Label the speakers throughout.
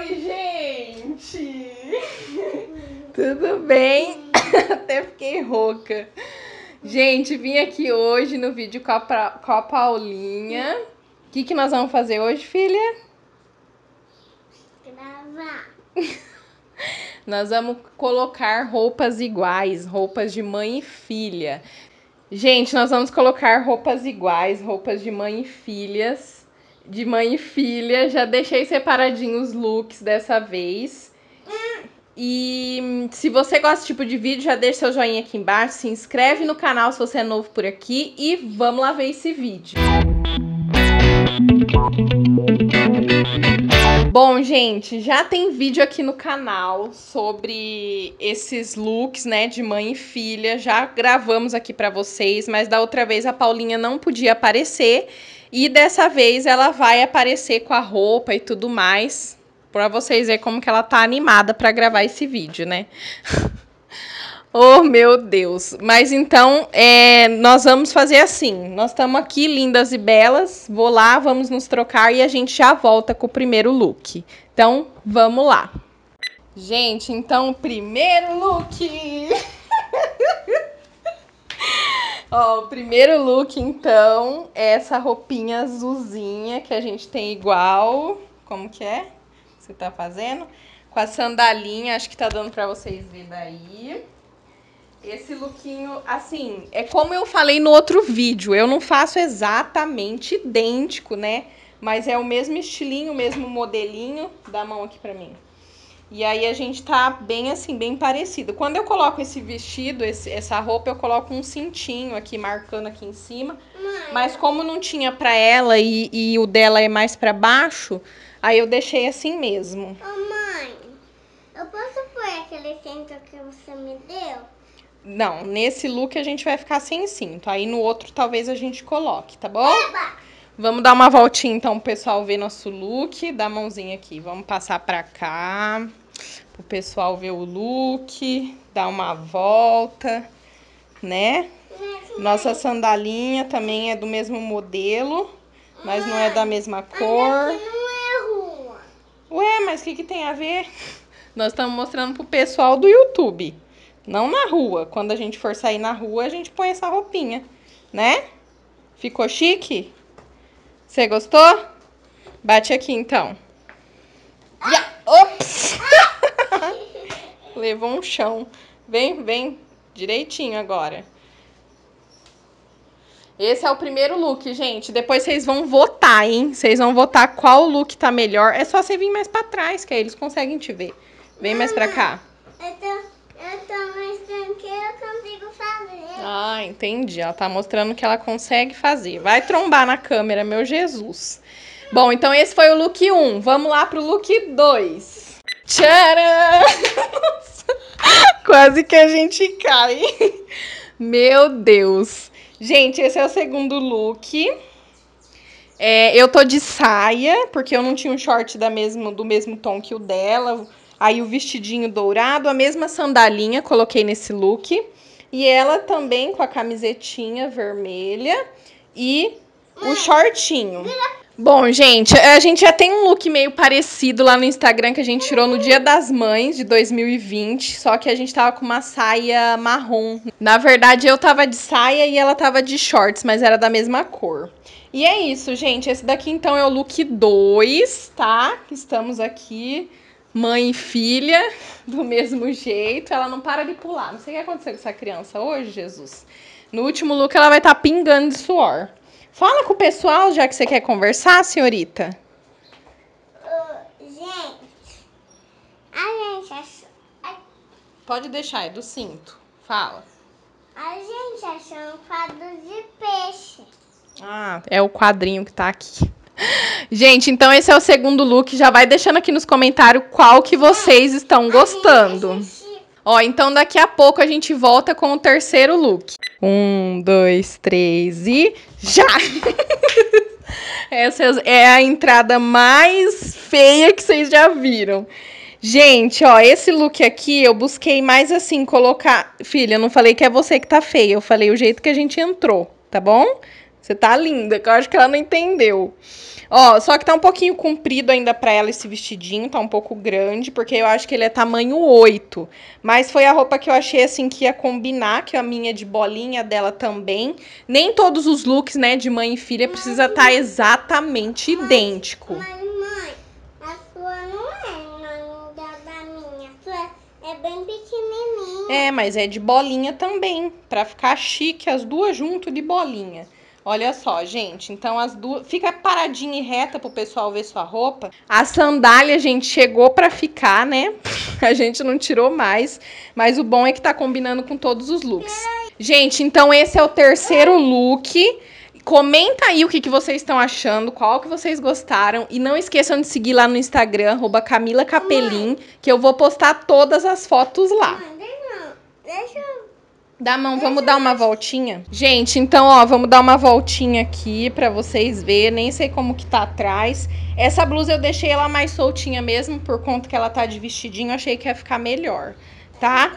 Speaker 1: Oi, gente! Tudo bem? Até fiquei rouca. Gente, vim aqui hoje no vídeo com a, pra... com a Paulinha. O que, que nós vamos fazer hoje, filha? Gravar. nós vamos colocar roupas iguais, roupas de mãe e filha. Gente, nós vamos colocar roupas iguais, roupas de mãe e filhas de mãe e filha. Já deixei separadinho os looks dessa vez. E se você gosta desse tipo de vídeo, já deixa seu joinha aqui embaixo, se inscreve no canal se você é novo por aqui e vamos lá ver esse vídeo. Bom, gente, já tem vídeo aqui no canal sobre esses looks, né, de mãe e filha. Já gravamos aqui para vocês, mas da outra vez a Paulinha não podia aparecer e dessa vez ela vai aparecer com a roupa e tudo mais, para vocês verem como que ela tá animada para gravar esse vídeo, né? oh, meu Deus. Mas então, é, nós vamos fazer assim. Nós estamos aqui, lindas e belas. Vou lá, vamos nos trocar e a gente já volta com o primeiro look. Então, vamos lá. Gente, então, primeiro look! Ó, o primeiro look, então, é essa roupinha azulzinha que a gente tem igual. Como que é? Você tá fazendo? Com a sandalinha, acho que tá dando pra vocês verem daí. Esse lookinho, assim, é como eu falei no outro vídeo. Eu não faço exatamente idêntico, né? Mas é o mesmo estilinho, o mesmo modelinho. Dá a mão aqui pra mim. E aí a gente tá bem assim, bem parecido. Quando eu coloco esse vestido, esse, essa roupa, eu coloco um cintinho aqui, marcando aqui em cima. Mãe. Mas como não tinha pra ela e, e o dela é mais pra baixo, aí eu deixei assim mesmo. Ô mãe, eu posso pôr aquele cinto que você me deu? Não, nesse look a gente vai ficar sem cinto. Aí no outro talvez a gente coloque, tá bom? Eba! Vamos dar uma voltinha então pro pessoal ver nosso look. Dá a mãozinha aqui. Vamos passar pra cá o pessoal ver o look, dar uma volta, né? Nossa sandalinha também é do mesmo modelo, mas não é da mesma cor. É Ué, mas o que, que tem a ver? Nós estamos mostrando pro pessoal do YouTube. Não na rua. Quando a gente for sair na rua, a gente põe essa roupinha, né? Ficou chique? Você gostou? Bate aqui então. Yeah. Ops! levou um chão. Vem, vem, direitinho agora. Esse é o primeiro look, gente. Depois vocês vão votar, hein? Vocês vão votar qual look tá melhor. É só você vir mais pra trás, que aí eles conseguem te ver. Vem Mama, mais pra cá. Eu tô, eu tô mais tranquila, eu consigo fazer. Ah, entendi. Ela tá mostrando que ela consegue fazer. Vai trombar na câmera, meu Jesus. Bom, então esse foi o look 1. Vamos lá pro look 2. Tcharam! Quase que a gente cai. Meu Deus. Gente, esse é o segundo look. É, eu tô de saia, porque eu não tinha um short da mesma do mesmo tom que o dela. Aí o vestidinho dourado, a mesma sandalinha coloquei nesse look. E ela também com a camisetinha vermelha e Mãe, o shortinho. Vira Bom, gente, a gente já tem um look meio parecido lá no Instagram que a gente tirou no Dia das Mães de 2020, só que a gente tava com uma saia marrom. Na verdade, eu tava de saia e ela tava de shorts, mas era da mesma cor. E é isso, gente. Esse daqui então é o look 2, tá? Estamos aqui, mãe e filha, do mesmo jeito. Ela não para de pular. Não sei o que aconteceu com essa criança hoje, Jesus. No último look, ela vai estar tá pingando de suor. Fala com o pessoal, já que você quer conversar, senhorita. gente, a gente achou... Pode deixar, é do cinto. Fala. A gente achou um quadro de peixe. Ah, é o quadrinho que tá aqui. Gente, então esse é o segundo look. Já vai deixando aqui nos comentários qual que vocês estão gostando. Ó, então daqui a pouco a gente volta com o terceiro look. Um, dois, três e já! Essa é a entrada mais feia que vocês já viram. Gente, ó, esse look aqui eu busquei mais assim, colocar. Filha, eu não falei que é você que tá feia, eu falei o jeito que a gente entrou, tá bom? Você tá linda, que eu acho que ela não entendeu. Ó, só que tá um pouquinho comprido ainda pra ela esse vestidinho, tá um pouco grande, porque eu acho que ele é tamanho 8. Mas foi a roupa que eu achei, assim, que ia combinar, que a minha de bolinha dela também. Nem todos os looks, né, de mãe e filha mãe, precisa estar tá exatamente mãe, idêntico. Mãe, mãe, a sua não é igual da minha, a sua é bem pequenininha. É, mas é de bolinha também, pra ficar chique as duas junto de bolinha. Olha só, gente. Então as duas. Fica paradinha e reta pro pessoal ver sua roupa. A sandália, gente, chegou para ficar, né? A gente não tirou mais. Mas o bom é que tá combinando com todos os looks. Gente, então esse é o terceiro look. Comenta aí o que, que vocês estão achando, qual que vocês gostaram. E não esqueçam de seguir lá no Instagram, arroba Camila Capelim, que eu vou postar todas as fotos lá. Deixa eu Dá a mão, vamos dar uma voltinha? Gente, então, ó, vamos dar uma voltinha aqui pra vocês verem. Nem sei como que tá atrás. Essa blusa eu deixei ela mais soltinha mesmo, por conta que ela tá de vestidinho. Achei que ia ficar melhor, tá?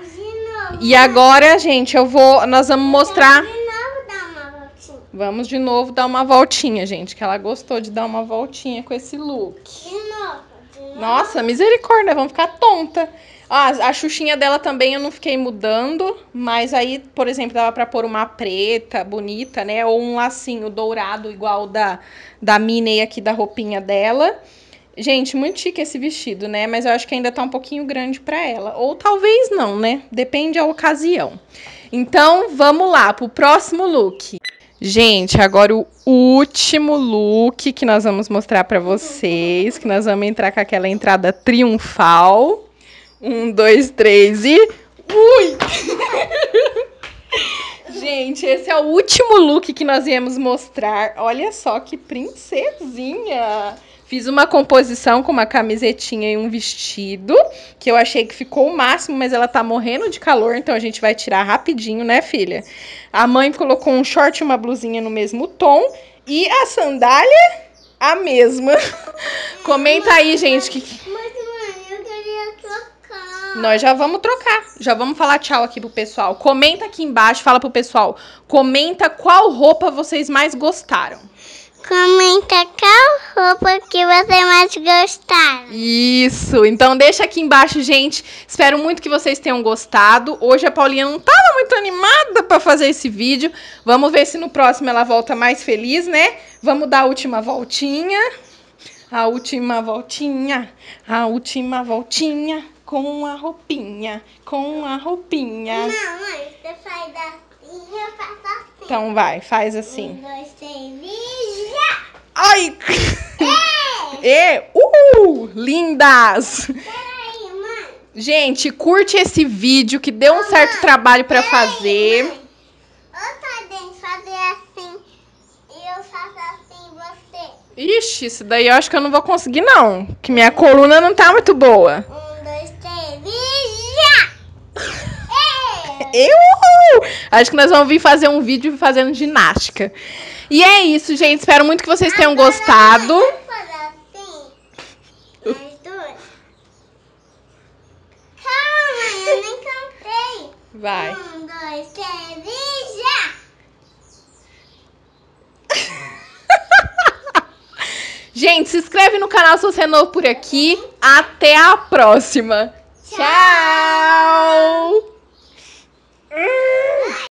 Speaker 1: E agora, gente, eu vou... Nós vamos mostrar... Vamos de novo dar uma voltinha, Vamos de novo dar uma voltinha, gente, que ela gostou de dar uma voltinha com esse look. De novo. De novo. Nossa, misericórdia, vamos ficar tonta. Ah, a xuxinha dela também eu não fiquei mudando, mas aí, por exemplo, dava para pôr uma preta, bonita, né? Ou um lacinho dourado, igual da, da Minnie aqui da roupinha dela. Gente, muito chique esse vestido, né? Mas eu acho que ainda tá um pouquinho grande para ela. Ou talvez não, né? Depende da ocasião. Então, vamos lá pro próximo look. Gente, agora o último look que nós vamos mostrar para vocês, que nós vamos entrar com aquela entrada triunfal. Um, dois, três e. Ui! Gente, esse é o último look que nós viemos mostrar. Olha só que princesinha! Fiz uma composição com uma camisetinha e um vestido, que eu achei que ficou o máximo, mas ela tá morrendo de calor, então a gente vai tirar rapidinho, né, filha? A mãe colocou um short e uma blusinha no mesmo tom e a sandália a mesma. Comenta aí, gente, que nós já vamos trocar. Já vamos falar tchau aqui pro pessoal. Comenta aqui embaixo, fala pro pessoal. Comenta qual roupa vocês mais gostaram. Comenta qual roupa que você mais gostaram. Isso. Então deixa aqui embaixo, gente. Espero muito que vocês tenham gostado. Hoje a Paulinha não tava muito animada para fazer esse vídeo. Vamos ver se no próximo ela volta mais feliz, né? Vamos dar a última voltinha. A última voltinha, a última voltinha com a roupinha, com a roupinha. Não, mãe, você faz assim, eu faço assim. Então vai, faz assim. Um, dois, três, e já! Ai! É! e, é, uh! Lindas! Peraí, mãe. Gente, curte esse vídeo que deu um certo trabalho para fazer. Mãe. Ixi, isso daí eu acho que eu não vou conseguir, não. Que minha coluna não tá muito boa. Um, dois, três, já! eu! Acho que nós vamos vir fazer um vídeo fazendo ginástica. E é isso, gente. Espero muito que vocês tenham Agora gostado. Assim, Vai. Um, dois, três já! Gente, se inscreve no canal se você é novo por aqui. Até a próxima. Tchau.